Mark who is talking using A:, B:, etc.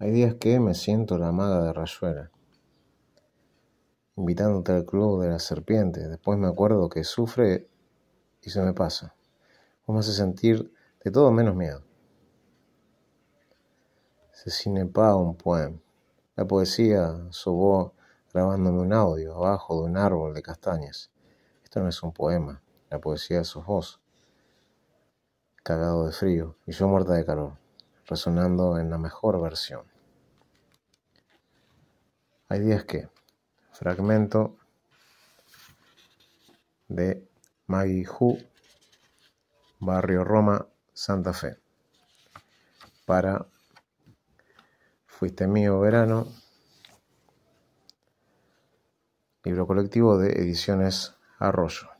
A: Hay días que me siento la maga de Rayuela, invitándote al club de la serpiente. Después me acuerdo que sufre y se me pasa. Como me hace sentir de todo menos miedo. Se cinepa un poema. La poesía voz grabándome un audio abajo de un árbol de castañas. Esto no es un poema. La poesía es su voz. Cagado de frío y yo muerta de calor resonando en la mejor versión. Hay días que fragmento de Maggie Hu, Barrio Roma, Santa Fe. Para Fuiste mío verano, libro colectivo de Ediciones Arroyo.